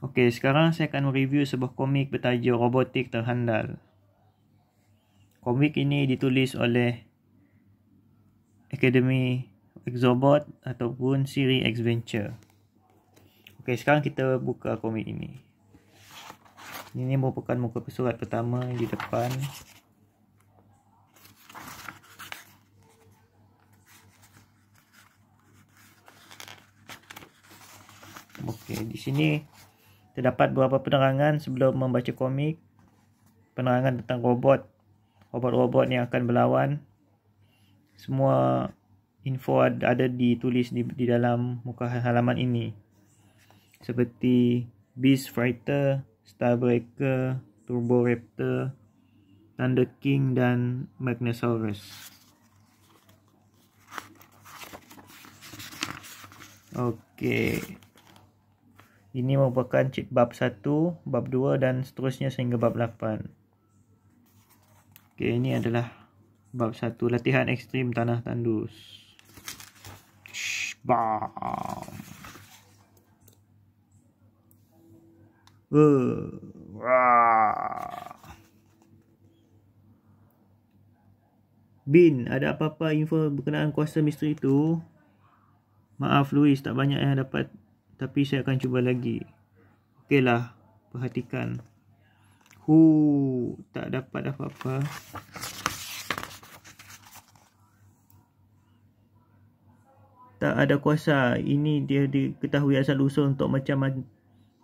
Okey, sekarang saya akan review sebuah komik bertajuk Robotik Terhandal. Komik ini ditulis oleh Academy Exobot ataupun Siri Adventure. Okey, sekarang kita buka komik ini. Ini merupakan muka surat pertama di depan. Okey, di sini Terdapat beberapa penerangan sebelum membaca komik. Penerangan tentang robot. Robot-robot yang akan berlawan. Semua info ada, ada ditulis di, di dalam muka halaman ini. Seperti Beast Fighter, Starbreaker, Turbo Raptor, Thunder King dan Magnosaurus. Okay. Ini merupakan cip bab 1, bab 2 dan seterusnya sehingga bab 8. Okey, ini adalah bab 1 latihan ekstrim tanah tandus. Bam. Uh, wah. Bin, ada apa-apa info berkenaan kuasa misteri itu? Maaf Louis, tak banyak yang dapat tapi saya akan cuba lagi. lah, perhatikan. Hu, tak dapat apa-apa. Tak ada kuasa. Ini dia diketahui asal usul untuk macam ma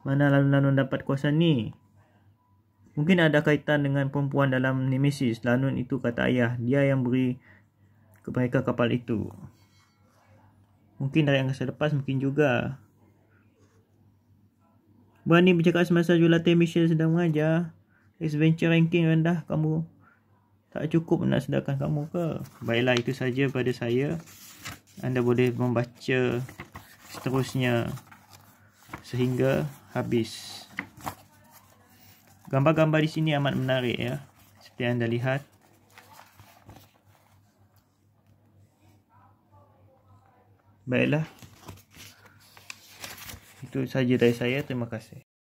mana lanun-lanun dapat kuasa ni. Mungkin ada kaitan dengan perempuan dalam Nemesis. Lanun itu kata ayah. Dia yang beri kebaikan kapal itu. Mungkin dari angkasa lepas mungkin juga berani bercakap semasa jurulatih mission sedang mengajar adventure ranking rendah kamu tak cukup nak sedarkan kamu ke baiklah itu saja pada saya anda boleh membaca seterusnya sehingga habis gambar-gambar di sini amat menarik ya seperti anda lihat baiklah itu saja dari saya. Terima kasih.